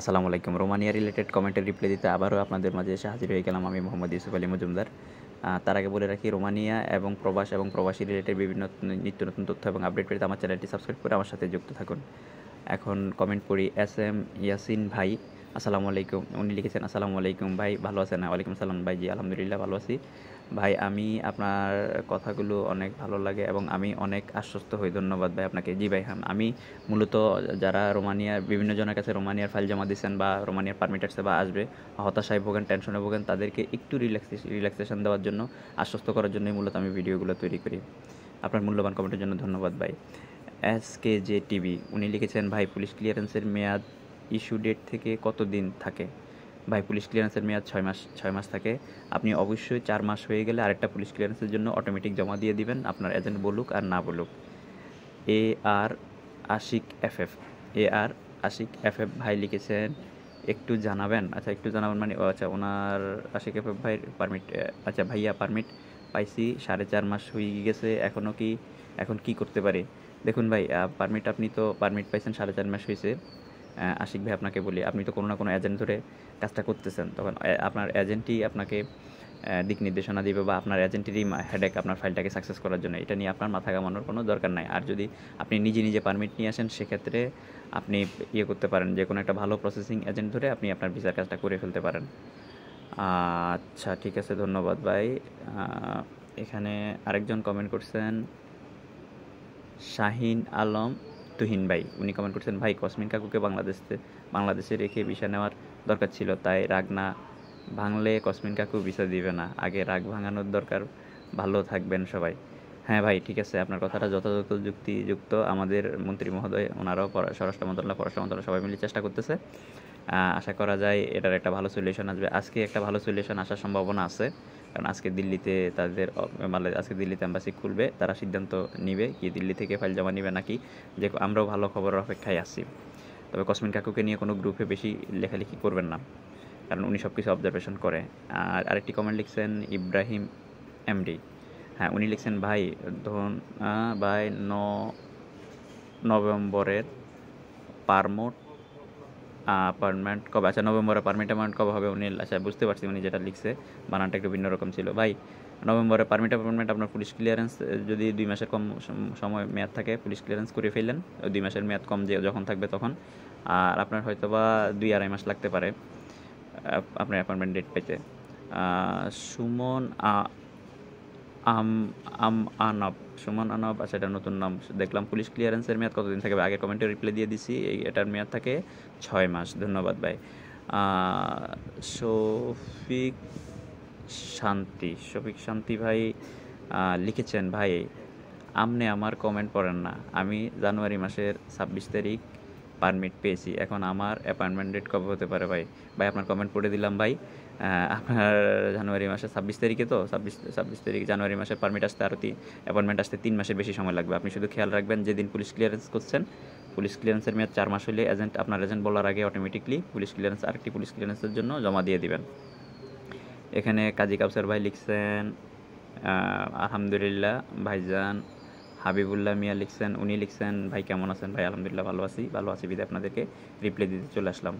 আসসালামু আলাইকুম Romania related কমেন্টের রিপ্লাই দিতে আবারও আপনাদের মাঝে এসে হাজির হয়ে গেলাম আমি মোহাম্মদ ইউসুফ আলী মজুমদার তার আগে বলে রাখি রোমানিয়া এবং প্রবাস এবং প্রবাসী রিলেটেড বিভিন্ন নিত্য নতুন তথ্য এবং আপডেট পেতে আমার চ্যানেলটি সাবস্ক্রাইব করে আমার সাথে যুক্ত থাকুন এখন কমেন্ট করি এস এম ইয়াসিন ভাই আসসালামু আলাইকুম উনি লিখেছেন আসসালামু আলাইকুম ভাই ভালো আছেন ওয়ালাইকুম সালাম ভাই জি আলহামদুলিল্লাহ ভালো আছি ভাই আমি আপনার কথাগুলো অনেক ভালো লাগে এবং আমি অনেক আশ্বস্ত হই ধন্যবাদ ভাই আপনাকে জি ভাই হ্যাঁ আমি মূলত যারা রোমানিয়ার বিভিন্ন জনের কাছে রোমানিয়ার ফাইল জমা দিচ্ছেন বা রোমানিয়ার পারমিট আসছে বা আসবে হতাশায় ভোগেন টেনশনে ভোগেন তাদেরকে একটু রিল্যাক্সেশন রিল্যাক্সেশন দেওয়ার জন্য আশ্বস্ত করার জন্যই মূলত আমি ভিডিওগুলো তৈরি করি আপনার মূল্যবান কমেন্টের জন্য ধন্যবাদ ভাই এস কে জে টিভি উনি লিখেছেন ভাই পুলিশ ক্লিয়ারেন্সের মেয়াদ ইস্যু ডেট থেকে কত দিন থাকে ভাই পুলিশ ক্লিয়ারেন্সের মেয়াদ ছয় মাস ছয় মাস থাকে আপনি অবশ্যই চার মাস হয়ে গেলে আরেকটা পুলিশ ক্লিয়ারেন্সের জন্য অটোমেটিক জমা দিয়ে দিবেন আপনার এজেন্ট বলুক আর না বলুক A R Ashik F F A R Ashik F F ভাই লিখেছেন একটু জানাবেন আচ্ছা একটু জানাবেন মানে আচ্ছা ওনার আশিক এফ এফ ভাইয়ের পারমিট আচ্ছা ভাইয়া পারমিট পাইছি সাড়ে চার মাস হয়ে গেছে এখনও কি এখন কি করতে পারে দেখুন ভাই পারমিট আপনি তো পারমিট পাইছেন সাড়ে চার মাস হয়েছে আশিক ভাই আপনাকে বলি আপনি তো কোনো না কোনো এজেন্ট ধরে কাজটা করতেছেন তখন আপনার এজেন্টই আপনাকে দিক নির্দেশনা দিবে বা আপনার এজেন্টেরই হেডেক আপনার ফাইলটাকে সাকসেস করার জন্য এটা নিয়ে আপনার মাথা কামানোর কোনো দরকার নাই আর যদি আপনি নিজে নিজে পারমিট নিয়ে আসেন সেক্ষেত্রে আপনি ইয়ে করতে পারেন যে কোনো একটা ভালো প্রসেসিং এজেন্ট ধরে আপনি আপনার ভিসার কাজটা করে ফেলতে পারেন আচ্ছা ঠিক আছে ধন্যবাদ ভাই এখানে আরেকজন কমেন্ট করছেন শাহিন আলম তুহিন ভাই উনি কমেন্ট করছেন ভাই কসমিন কাকুকে বাংলাদেশে বাংলাদেশে রেখে ভিসা নেওয়ার দরকার ছিল তাই রাগ না ভাঙলে কসমিন কাকু ভিসা দিবে না আগে রাগ ভাঙানোর দরকার ভালো থাকবেন সবাই হ্যাঁ ভাই ঠিক আছে আপনার কথাটা যথাযথ যুক্তিযুক্ত আমাদের মন্ত্রী মহোদয় ওনারাও স্বরাষ্ট্র মন্ত্রণালয় পররাষ্ট্র মন্ত্রণালয় সবাই মিলে চেষ্টা করতেছে আশা করা যায় এটার একটা ভালো সলিউশন আসবে আজকে একটা ভালো সলিউশন আসার সম্ভাবনা আছে কারণ আজকে দিল্লিতে তাদের মানে আজকে দিল্লিতে অ্যাম্বাসি খুলবে তারা সিদ্ধান্ত নিবে কি দিল্লি থেকে ফাইল জমা নিবে নাকি যে আমরাও ভালো খবরের অপেক্ষায় আছি তবে কসমিন কাকুকে নিয়ে কোনো গ্রুপে বেশি লেখালেখি করবেন না কারণ উনি সব কিছু অবজারভেশন করে আর আরেকটি কমেন্ট লিখছেন ইব্রাহিম এমডি হ্যাঁ উনি লিখছেন ভাই ধন ভাই ন নভেম্বরের পারমোট পারমেন্ট কবে আচ্ছা নভেম্বরে পারমিট অ্যামাউন্ট কবে হবে উনি আচ্ছা বুঝতে পারছি উনি যেটা লিখছে বানানটা একটু ভিন্ন রকম ছিল ভাই নভেম্বরে পারমিট অ্যাপয়েন্টমেন্ট আপনার পুলিশ ক্লিয়ারেন্স যদি দুই মাসের কম সময় মেয়াদ থাকে পুলিশ ক্লিয়ারেন্স করে ফেললেন দুই মাসের মেয়াদ কম যে যখন থাকবে তখন আর আপনার হয়তো বা দুই আড়াই মাস লাগতে পারে আপনার অ্যাপয়েন্টমেন্ট ডেট পেতে সুমন আম আম আনাব সুমন আনাব আচ্ছা এটা নতুন নাম দেখলাম পুলিশ ক্লিয়ারেন্সের মেয়াদ কতদিন থাকবে আগে কমেন্টে রিপ্লাই দিয়ে দিছি এই এটার মেয়াদ থাকে ছয় মাস ধন্যবাদ ভাই সফিক শান্তি সফিক শান্তি ভাই লিখেছেন ভাই আমনে আমার কমেন্ট পড়েন না আমি জানুয়ারি মাসের ছাব্বিশ তারিখ পারমিট পেয়েছি এখন আমার অ্যাপয়েন্টমেন্ট ডেট কবে হতে পারে ভাই ভাই আপনার কমেন্ট পড়ে দিলাম ভাই আপনার জানুয়ারি মাসে ছাব্বিশ তারিখে তো ছাব্বিশ ছাব্বিশ তারিখ জানুয়ারি মাসে পারমিট আসতে আরও অ্যাপয়েন্টমেন্ট আসতে তিন মাসের বেশি সময় লাগবে আপনি শুধু খেয়াল রাখবেন যেদিন পুলিশ ক্লিয়ারেন্স করছেন পুলিশ ক্লিয়ারেন্সের মেয়াদ চার মাস হলে এজেন্ট আপনার এজেন্ট বলার আগে অটোমেটিকলি পুলিশ ক্লিয়ারেন্স আরেকটি পুলিশ ক্লিয়ারেন্সের জন্য জমা দিয়ে দিবেন এখানে কাজী কাপসার ভাই লিখছেন আলহামদুলিল্লাহ ভাইজান হাবিবুল্লাহ মিয়া লিখছেন উনি লিখছেন ভাই কেমন আছেন ভাই আলহামদুলিল্লাহ ভালো আছি ভালো আছি বিদে আপনাদেরকে রিপ্লাই দিতে চলে আসলাম